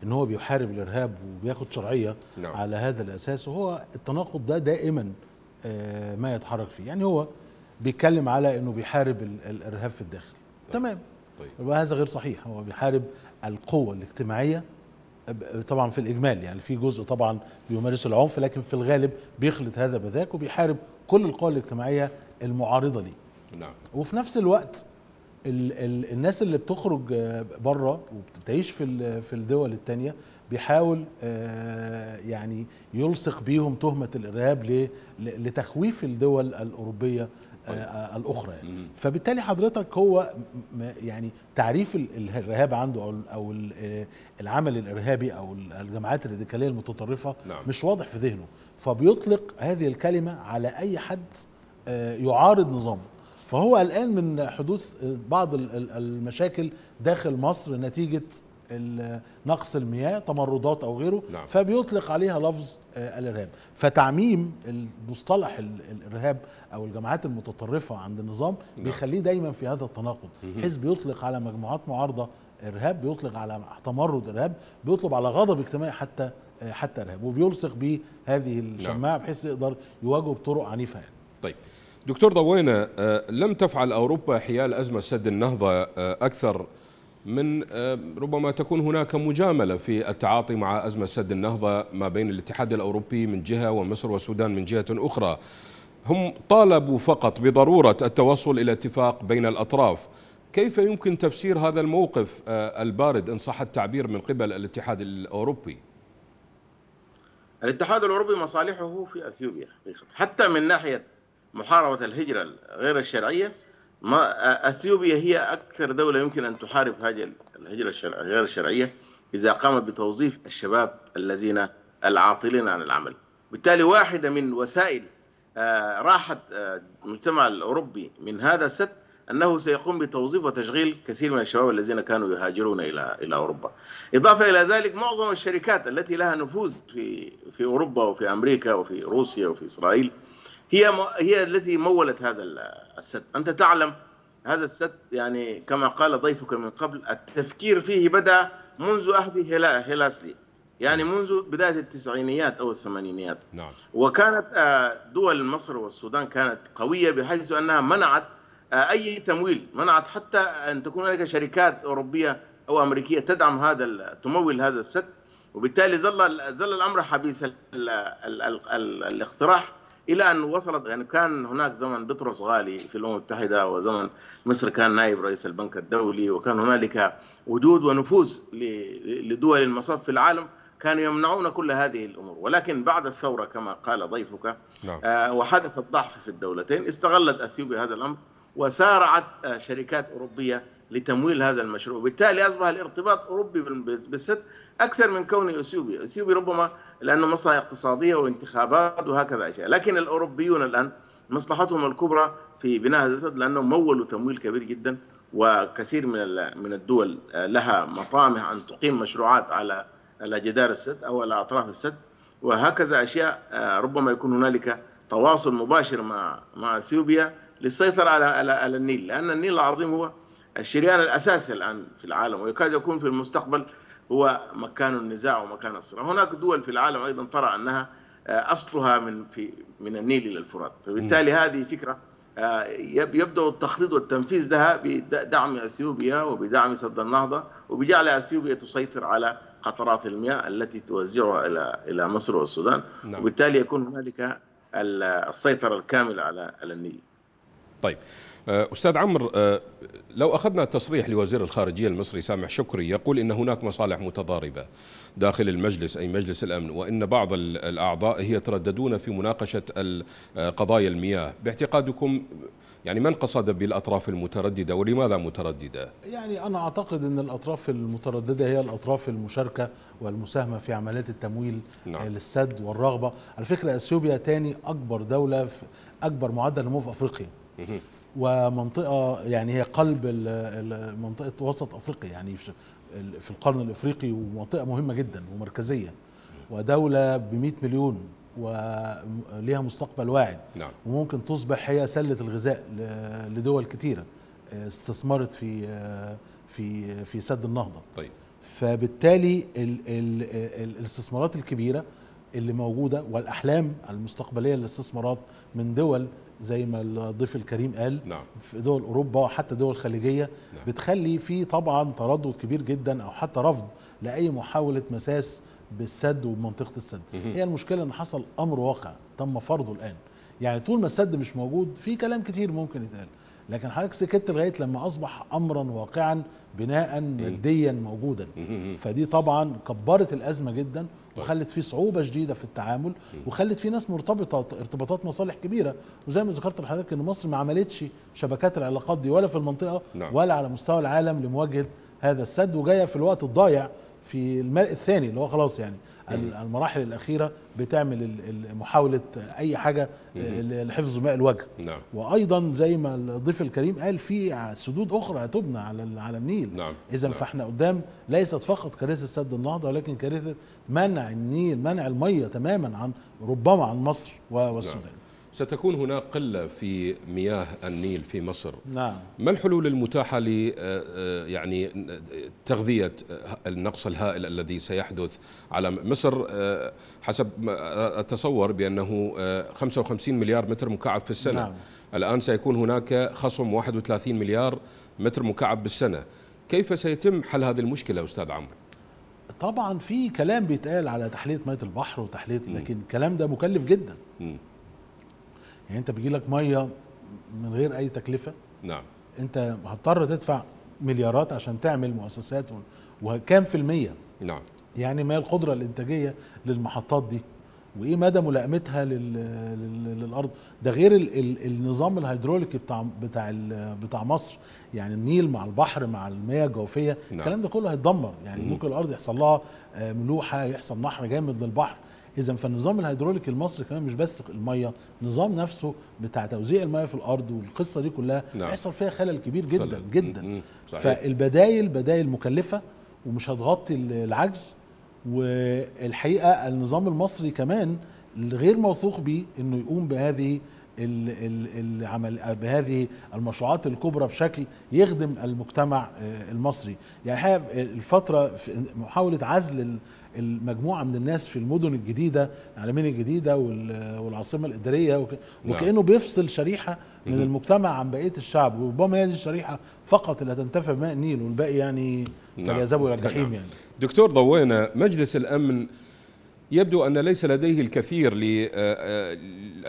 ان هو بيحارب الارهاب وبياخد شرعيه نعم. على هذا الاساس وهو التناقض ده دائما آه، ما يتحرك فيه يعني هو بيتكلم على انه بيحارب الارهاب في الداخل طيب. تمام طيب. وهذا غير صحيح هو بيحارب القوه الاجتماعيه طبعا في الاجمال يعني في جزء طبعا بيمارس العنف لكن في الغالب بيخلط هذا بذاك وبيحارب كل القوى الاجتماعيه المعارضه ليه نعم وفي نفس الوقت ال ال الناس اللي بتخرج آه، بره وبتعيش في في الدول الثانيه بيحاول آه، يعني يلصق بيهم تهمه الارهاب لتخويف الدول الاوروبيه آه، طيب. آه، الاخرى يعني. فبالتالي حضرتك هو يعني تعريف الارهاب عنده او او آه، العمل الارهابي او الجماعات الراديكاليه المتطرفه نعم. مش واضح في ذهنه فبيطلق هذه الكلمه على اي حد يعارض نظامه فهو الان من حدوث بعض المشاكل داخل مصر نتيجه نقص المياه تمردات او غيره نعم. فبيطلق عليها لفظ آه، الارهاب فتعميم المصطلح الارهاب او الجماعات المتطرفه عند النظام نعم. بيخليه دايما في هذا التناقض حيث بيطلق على مجموعات معارضه ارهاب بيطلق على تمرد ارهاب بيطلب على غضب اجتماعي حتى آه، حتى ارهاب وبيلصق به هذه نعم. الشماعه نعم. بحيث يقدر يواجهه بطرق عنيفه يعني. طيب دكتور ضوينا آه، لم تفعل اوروبا حيال ازمه سد النهضه اكثر من آه، ربما تكون هناك مجاملة في التعاطي مع أزمة سد النهضة ما بين الاتحاد الأوروبي من جهة ومصر والسودان من جهة أخرى هم طالبوا فقط بضرورة التوصل إلى اتفاق بين الأطراف كيف يمكن تفسير هذا الموقف آه، البارد إن صح التعبير من قبل الاتحاد الأوروبي؟ الاتحاد الأوروبي مصالحه في أثيوبيا حقيقة حتى من ناحية محاربة الهجرة غير الشرعية ما اثيوبيا هي اكثر دوله يمكن ان تحارب هذه الهجره الشرعيه غير الشرعيه اذا قامت بتوظيف الشباب الذين العاطلين عن العمل بالتالي واحده من وسائل راحه المجتمع الاوروبي من هذا السد انه سيقوم بتوظيف وتشغيل كثير من الشباب الذين كانوا يهاجرون الى الى اوروبا. اضافه الى ذلك معظم الشركات التي لها نفوذ في في اوروبا وفي امريكا وفي روسيا وفي اسرائيل هي هي التي مولت هذا السد انت تعلم هذا السد يعني كما قال ضيفك من قبل التفكير فيه بدا منذ عهد هلاسلي يعني منذ بدايه التسعينيات او الثمانينيات نعم. وكانت آه، دول مصر والسودان كانت قويه بحيث انها منعت آه، اي تمويل منعت حتى ان تكون هناك شركات اوروبيه او امريكيه تدعم هذا تمول هذا السد وبالتالي ظل ظل الامر حبيس ال ال ال الاقتراح الى ان وصلت يعني كان هناك زمن بطرس غالي في الامم المتحده وزمن مصر كان نائب رئيس البنك الدولي وكان هنالك وجود ونفوذ لدول المصاف في العالم كانوا يمنعون كل هذه الامور ولكن بعد الثوره كما قال ضيفك نعم. آه، وحدث الضعف في الدولتين استغلت اثيوبيا هذا الامر وسارعت آه، شركات اوروبيه لتمويل هذا المشروع وبالتالي اصبح الارتباط اوروبي بالست اكثر من كونه اثيوبي اثيوبي ربما لأنه مصلحة اقتصادية وانتخابات وهكذا أشياء لكن الأوروبيون الآن مصلحتهم الكبرى في بناء هذا السد لأنهم مولوا تمويل كبير جدا وكثير من من الدول لها مطامح أن تقيم مشروعات على على جدار السد أو على أطراف السد وهكذا أشياء آه، ربما يكون هنالك تواصل مباشر مع مع اثيوبيا للسيطره على على, على النيل لان النيل العظيم هو الشريان الاساسي الان في العالم ويكاد يكون في المستقبل هو مكان النزاع ومكان الصراع هناك دول في العالم أيضا ترى أنها آه، أصلها من, في من النيل إلى الفرات فبالتالي هذه فكرة آه، يبدأ التخطيط والتنفيذ لها بدعم أثيوبيا وبدعم سد النهضة وبجعل أثيوبيا تسيطر على قطرات المياه التي توزعها إلى إلى مصر والسودان نعم. وبالتالي يكون هنالك السيطرة الكاملة على على النيل طيب آه، أستاذ عمر آه، لو أخذنا تصريح لوزير الخارجية المصري سامح شكري يقول إن هناك مصالح متضاربة داخل المجلس أي مجلس الأمن وإن بعض الأعضاء هي يترددون في مناقشة آه، قضايا المياه باعتقادكم يعني من قصد بالأطراف المترددة ولماذا مترددة؟ يعني أنا أعتقد أن الأطراف المترددة هي الأطراف المشاركة والمساهمة في عمليات التمويل نعم. للسد والرغبة على فكرة أثيوبيا تاني أكبر دولة في أكبر معدل نمو في أفريقيا ومنطقه يعني هي قلب منطقه وسط افريقيا يعني في القرن الافريقي ومنطقه مهمه جدا ومركزيه ودوله ب 100 مليون وليها مستقبل واعد نعم. وممكن تصبح هي سله الغذاء لدول كثيره استثمرت في في في سد النهضه طيب فبالتالي الاستثمارات الكبيره اللي موجوده والاحلام المستقبليه للاستثمارات من دول زي ما الضيف الكريم قال نعم. في دول اوروبا وحتى دول خليجيه نعم. بتخلي في طبعا تردد كبير جدا او حتى رفض لاي محاوله مساس بالسد وبمنطقه السد هي المشكله ان حصل امر واقع تم فرضه الان يعني طول ما السد مش موجود في كلام كتير ممكن يتقال لكن حضرتك سكت لغايه لما اصبح امرا واقعا بناء ماديا موجودا فدي طبعا كبرت الازمه جدا طيب. وخلت في صعوبه شديده في التعامل وخلت في ناس مرتبطه ارتباطات مصالح كبيره وزي ما ذكرت لحضرتك ان مصر ما عملتش شبكات العلاقات دي ولا في المنطقه نعم. ولا على مستوى العالم لمواجهه هذا السد وجايه في الوقت الضايع في الماء الثاني اللي هو خلاص يعني المراحل الاخيره بتعمل محاوله اي حاجه آه، لحفظ ماء الوجه نعم. وايضا زي ما الضيف الكريم قال في سدود اخرى هتبنى على على النيل نعم. اذا نعم. فاحنا قدام ليست فقط كارثه سد النهضه ولكن كارثه منع النيل منع الميه تماما عن ربما عن مصر والسودان نعم. ستكون هناك قلة في مياه النيل في مصر نعم. ما الحلول المتاحة ل آه، آه، يعني تغذية آه، النقص الهائل الذي سيحدث على مصر حسب أتصور بأنه 55 مليار متر مكعب في السنة نعم. الآن سيكون هناك خصم 31 مليار متر مكعب بالسنة كيف سيتم حل هذه المشكلة أستاذ عمرو؟ طبعا في كلام بيتقال على تحلية مية البحر وتحلية لكن الكلام ده مكلف جدا م. يعني انت بيجي لك ميه من غير اي تكلفه نعم انت هتضطر تدفع مليارات عشان تعمل مؤسسات وكام في الميه نعم يعني ما القدره الانتاجيه للمحطات دي وايه مدى ملائمتها للارض ده غير ال ال النظام الهيدروليكي بتاع بتاع بتاع مصر يعني النيل مع البحر مع المياه الجوفيه نعم. الكلام ده كله هيتدمر يعني ممكن الارض يحصل لها آه، ملوحه يحصل نحر جامد للبحر اذا فالنظام الهيدروليك المصري كمان مش بس الميه النظام نفسه بتاع توزيع الميه في الارض والقصه دي كلها نعم. هيحصل فيها خلل كبير جدا خلل. جدا صحيح. فالبدايل بدايل مكلفه ومش هتغطي العجز والحقيقه النظام المصري كمان غير موثوق بيه انه يقوم بهذه العمل بهذه المشروعات الكبرى بشكل يخدم المجتمع آه، المصري يعني الحقيقه الفتره محاوله عزل المجموعه من الناس في المدن الجديده العالمين الجديده والعاصمه الاداريه نعم. وكانه بيفصل شريحه من المجتمع عن بقيه الشعب وربما هي الشريحه فقط اللي هتنتفع بماء النيل والباقي يعني نعم. فليذهبوا الى نعم. الجحيم يعني دكتور ضوينا مجلس الامن يبدو ان ليس لديه الكثير آه،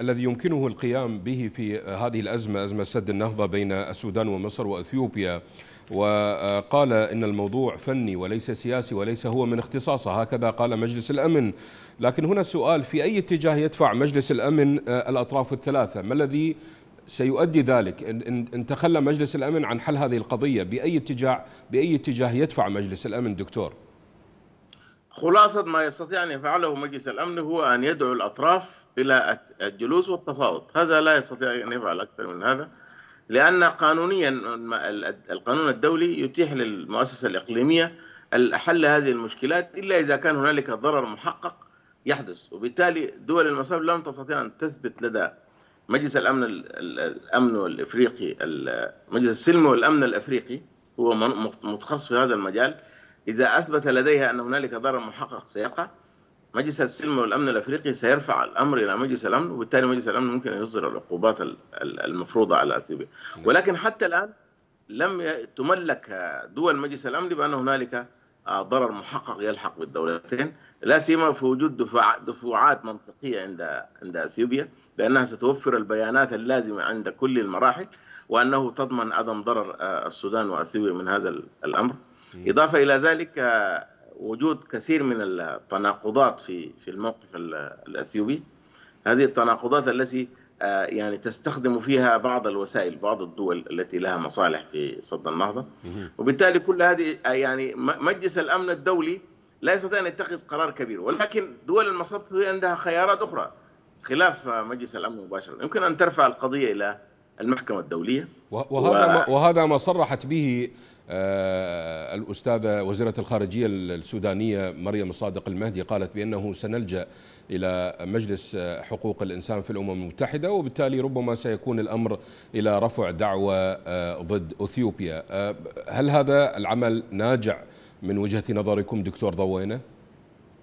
الذي يمكنه القيام به في هذه الازمه ازمه سد النهضه بين السودان ومصر واثيوبيا وقال إن الموضوع فني وليس سياسي وليس هو من اختصاصه هكذا قال مجلس الأمن لكن هنا السؤال في أي اتجاه يدفع مجلس الأمن آه، الأطراف الثلاثة ما الذي سيؤدي ذلك ان تخلى مجلس الامن عن حل هذه القضيه باي اتجاه باي اتجاه يدفع مجلس الامن دكتور؟ خلاصه ما يستطيع ان يفعله مجلس الامن هو ان يدعو الاطراف الى الجلوس والتفاوض، هذا لا يستطيع ان يفعل اكثر من هذا. لأن قانونيا القانون الدولي يتيح للمؤسسة الإقليمية حل هذه المشكلات إلا إذا كان هنالك ضرر محقق يحدث وبالتالي دول المصاب لم تستطيع أن تثبت لدى مجلس الأمن الأمن الافريقي مجلس السلم والأمن الأفريقي هو متخصص في هذا المجال إذا أثبت لديها أن هنالك ضرر محقق سيقع مجلس السلم والامن الافريقي سيرفع الامر الى مجلس الامن وبالتالي مجلس الامن ممكن ان يصدر العقوبات المفروضه على اثيوبيا ولكن حتى الان لم تملك دول مجلس الامن بان هنالك آه، ضرر محقق يلحق بالدولتين لا سيما في وجود دفع دفوعات منطقيه عند عند اثيوبيا بانها ستوفر البيانات اللازمه عند كل المراحل وانه تضمن عدم ضرر آه، السودان واثيوبيا من هذا الامر اضافه الى ذلك آه، وجود كثير من التناقضات في في الموقف الاثيوبي هذه التناقضات التي آه، يعني تستخدم فيها بعض الوسائل بعض الدول التي لها مصالح في صد النهضه وبالتالي كل هذه آه، يعني مجلس الامن الدولي لا يستطيع ان يتخذ قرار كبير ولكن دول المصب هي عندها خيارات اخرى خلاف مجلس الامن مباشره يمكن ان ترفع القضيه الى المحكمه الدوليه وهذا و... ما وهذا ما صرحت به آه، الأستاذة وزيرة الخارجية السودانية مريم الصادق المهدي قالت بأنه سنلجأ إلى مجلس حقوق الإنسان في الأمم المتحدة وبالتالي ربما سيكون الأمر إلى رفع دعوة آه، ضد أثيوبيا آه، هل هذا العمل ناجع من وجهة نظركم دكتور ضوينة؟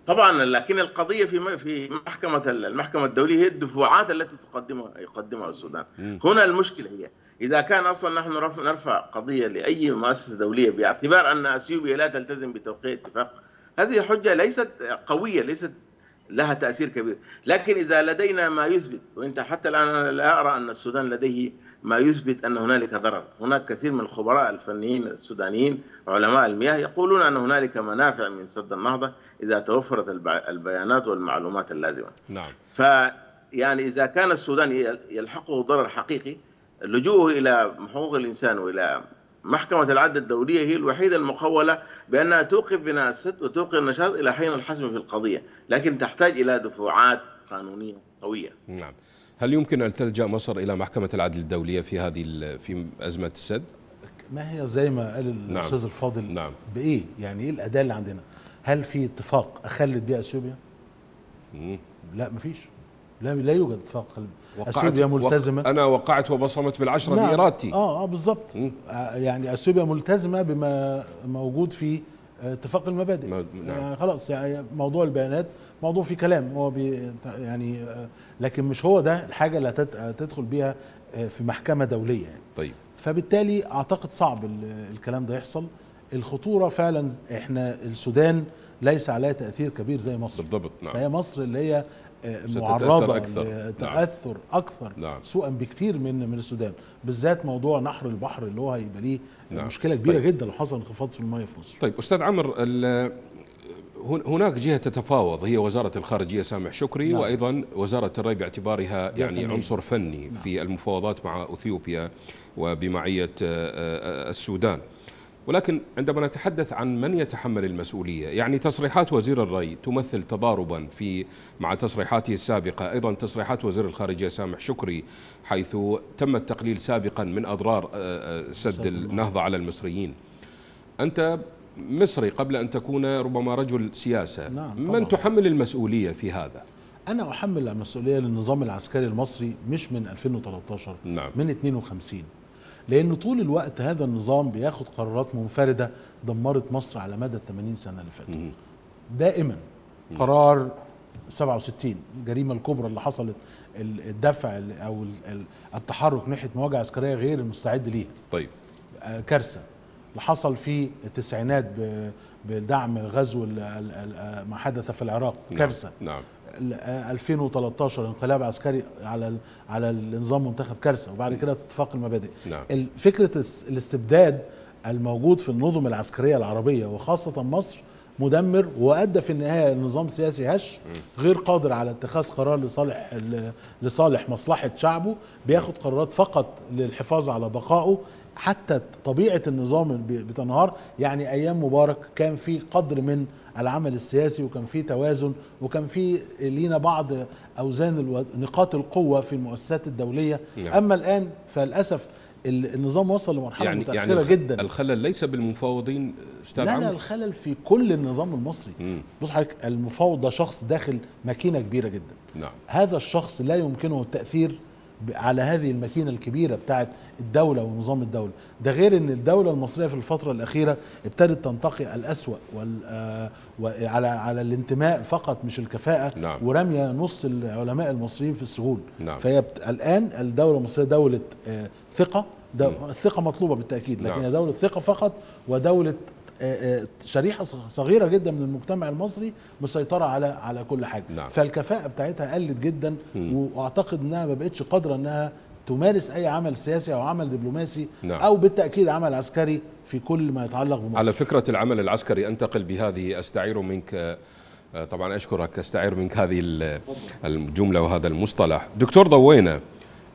طبعا لكن القضيه في في محكمه المحكمه الدوليه هي الدفوعات التي تقدمها يقدمها السودان هنا المشكله هي إذا كان أصلا نحن نرفع قضية لأي مؤسسة دولية باعتبار أن أثيوبيا لا تلتزم بتوقيع اتفاق هذه حجة ليست قوية ليست لها تأثير كبير لكن إذا لدينا ما يثبت وأنت حتى الآن أنا لا أرى أن السودان لديه ما يثبت أن هنالك ضرر هناك كثير من الخبراء الفنيين السودانيين علماء المياه يقولون أن هنالك منافع من سد النهضة إذا توفرت البيانات والمعلومات اللازمة نعم. ف يعني إذا كان السودان يلحقه ضرر حقيقي اللجوء إلى حقوق الإنسان وإلى محكمة العدل الدولية هي الوحيدة المخولة بأنها توقف بناء السد وتوقف النشاط إلى حين الحسم في القضية لكن تحتاج إلى دفعات قانونية قوية نعم هل يمكن أن تلجأ مصر إلى محكمة العدل الدولية في هذه في أزمة السد؟ ما هي زي ما قال نعم. الأستاذ نعم. الفاضل نعم. بإيه؟ يعني إيه الأداة اللي عندنا؟ هل في اتفاق أخلت بها أثيوبيا؟ لا مفيش لا لا يوجد اتفاق قلب اثيوبيا ملتزمه وق... انا وقعت وبصمت بالعشره بارادتي نعم. اه اه بالظبط آه، يعني اثيوبيا ملتزمه بما موجود في آه، اتفاق المبادئ نعم. يعني خلاص يعني موضوع البيانات موضوع فيه كلام هو بي يعني آه، لكن مش هو ده الحاجه اللي هتدخل بيها في محكمه دوليه يعني. طيب فبالتالي اعتقد صعب الكلام ده يحصل الخطوره فعلا احنا السودان ليس عليها تاثير كبير زي مصر بالضبط نعم فهي مصر اللي هي معرضه أكثر. لتاثر نعم. اكثر نعم. سوءا بكثير من من السودان بالذات موضوع نحر البحر اللي هو هيبقى ليه نعم. مشكله كبيره طيب. جدا لو حصل انخفاض في الميه في مصر طيب استاذ عمر هناك جهه تتفاوض هي وزاره الخارجيه سامح شكري نعم. وايضا وزاره الري باعتبارها يعني فني. عنصر فني نعم. في المفاوضات مع اثيوبيا وبمعيه السودان ولكن عندما نتحدث عن من يتحمل المسؤوليه، يعني تصريحات وزير الري تمثل تضاربا في مع تصريحاته السابقه، ايضا تصريحات وزير الخارجيه سامح شكري حيث تم التقليل سابقا من اضرار آه، آه، سد النهضه على المصريين. انت مصري قبل ان تكون ربما رجل سياسه، نعم من تحمل المسؤوليه في هذا؟ انا احمل المسؤوليه للنظام العسكري المصري مش من 2013 نعم. من 52 لأن طول الوقت هذا النظام بياخد قرارات منفردة دمرت مصر على مدى الثمانين 80 سنة اللي فاتوا دائما قرار 67 الجريمة الكبرى اللي حصلت الدفع أو التحرك ناحية مواجهة عسكرية غير المستعد ليها طيب آه، كارثة اللي حصل في التسعينات بدعم غزو آه، ما حدث في العراق نعم. كارثه نعم. 2013 آه، انقلاب عسكري على على النظام منتخب كارثه وبعد كده اتفاق المبادئ نعم. فكره الاستبداد الموجود في النظم العسكريه العربيه وخاصه مصر مدمر وادى في النهايه نظام سياسي هش غير قادر على اتخاذ قرار لصالح لصالح مصلحه شعبه بياخد قرارات فقط للحفاظ على بقائه حتى طبيعه النظام بتنهار يعني ايام مبارك كان في قدر من العمل السياسي وكان في توازن وكان في لينا بعض اوزان نقاط القوه في المؤسسات الدوليه نعم. اما الان فللاسف النظام وصل لمرحله يعني, يعني متاخره يعني جدا الخلل ليس بالمفاوضين استاذ لا لا الخلل في كل النظام المصري بص حضرتك المفاوضه شخص داخل ماكينه كبيره جدا نعم. هذا الشخص لا يمكنه التاثير على هذه الماكينه الكبيره بتاعه الدوله ونظام الدوله ده غير ان الدوله المصريه في الفتره الاخيره ابتدت تنتقي الاسوا وعلى آه، على الانتماء فقط مش الكفاءه نعم. ورميه نص العلماء المصريين في السجون نعم. فهي الان الدوله المصريه دوله آه، ثقه الثقه مطلوبه بالتاكيد لكن نعم. دوله ثقه فقط ودوله آه، آه، شريحه صغيره جدا من المجتمع المصري مسيطره على على كل حاجه نعم. فالكفاءه بتاعتها قلت جدا مم. واعتقد انها ما بقتش قادره انها تمارس اي عمل سياسي او عمل دبلوماسي نعم. او بالتاكيد عمل عسكري في كل ما يتعلق بمصر على فكره العمل العسكري انتقل بهذه استعير منك آه، طبعا اشكرك استعير منك هذه الجمله وهذا المصطلح دكتور ضوينا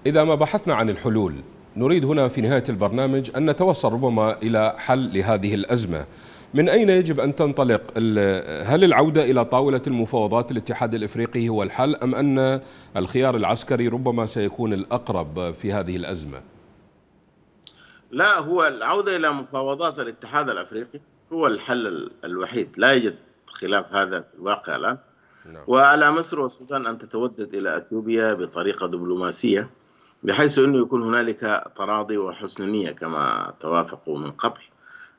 اذا ما بحثنا عن الحلول نريد هنا في نهاية البرنامج أن نتوصل ربما إلى حل لهذه الأزمة من أين يجب أن تنطلق هل العودة إلى طاولة المفاوضات الاتحاد الإفريقي هو الحل أم أن الخيار العسكري ربما سيكون الأقرب في هذه الأزمة لا هو العودة إلى مفاوضات الاتحاد الأفريقي هو الحل الوحيد لا يوجد خلاف هذا في الواقع الآن نعم. وعلى مصر والسودان أن تتودد إلى أثيوبيا بطريقة دبلوماسية بحيث أنه يكون هنالك تراضي وحسن نية كما توافقوا من قبل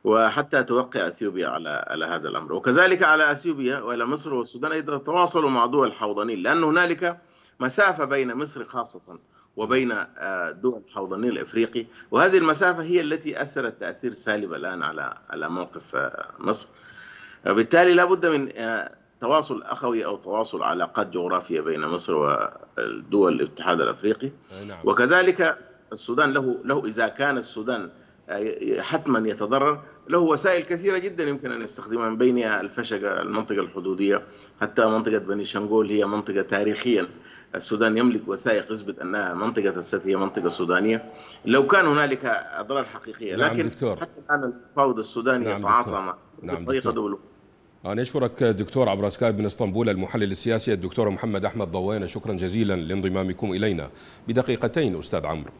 وحتى توقع اثيوبيا على على هذا الامر وكذلك على اثيوبيا والى مصر والسودان ايضا تواصلوا مع دول الحوضانيل لان هنالك مسافه بين مصر خاصه وبين آه، دول الحوضانيل الافريقي وهذه المسافه هي التي اثرت تاثير سالب الان على على موقف آه، مصر وبالتالي لابد من آه، تواصل أخوي أو تواصل علاقات جغرافية بين مصر ودول الاتحاد الأفريقي نعم. وكذلك السودان له, له إذا كان السودان آه، حتما يتضرر له وسائل كثيرة جدا يمكن أن يستخدمها من بينها الفشقة المنطقة الحدودية حتى منطقة بني شنغول هي منطقة تاريخيا السودان يملك وثائق يثبت أنها منطقة الست هي منطقة سودانية لو كان هنالك أضرار حقيقية نعم لكن دكتور. حتى الآن المفاوض السوداني نعم يتعاطى مع نعم طريقة دبلوماسية أنا أشكرك دكتور عبر سكايب من اسطنبول المحلل السياسي الدكتور محمد أحمد ضوينة شكرا جزيلا لانضمامكم إلينا بدقيقتين أستاذ عمرو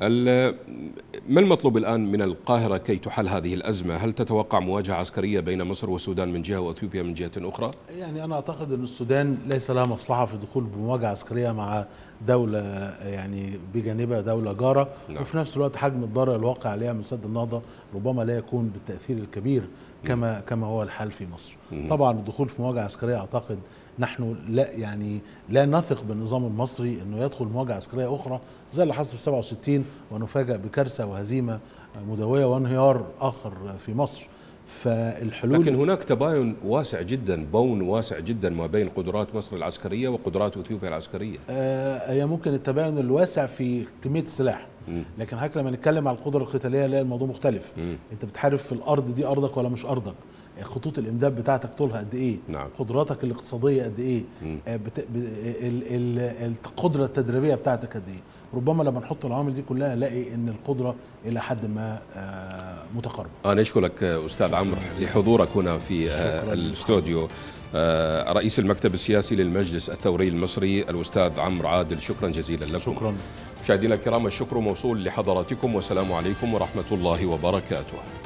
ما المطلوب الآن من القاهرة كي تحل هذه الأزمة هل تتوقع مواجهة عسكرية بين مصر والسودان من جهة وأثيوبيا من جهة أخرى يعني أنا أعتقد أن السودان ليس لها مصلحة في الدخول بمواجهة عسكرية مع دولة يعني بجانبها دولة جارة نعم. وفي نفس الوقت حجم الضرر الواقع عليها من سد النهضة ربما لا يكون بالتأثير الكبير كما نعم. كما هو الحال في مصر طبعا الدخول في مواجهه عسكريه اعتقد نحن لا يعني لا نثق بالنظام المصري انه يدخل مواجهه عسكريه اخرى زي اللي حصل في 67 ونفاجئ بكارثه وهزيمه مدويه وانهيار اخر في مصر فالحلول لكن هناك تباين واسع جدا بون واسع جدا ما بين قدرات مصر العسكريه وقدرات اثيوبيا العسكريه آه هي ممكن التباين الواسع في كميه السلاح لكن حضرتك لما نتكلم على القدره القتاليه لا الموضوع مختلف انت بتحارب في الارض دي ارضك ولا مش ارضك خطوط الامداد بتاعتك طولها قد ايه نعم. قدراتك الاقتصاديه قد ايه آه، بت... ب... ال... ال... القدره التدريبيه بتاعتك قد ايه ربما لما نحط العوامل دي كلها نلاقي ان القدره الى حد ما آه، متقاربه انا اشكرك استاذ عمرو لحضورك هنا في آه، الاستوديو رئيس المكتب السياسي للمجلس الثوري المصري الاستاذ عمرو عادل شكرا جزيلا لكم شكرا مشاهدينا الكرام الشكر موصول لحضراتكم والسلام عليكم ورحمه الله وبركاته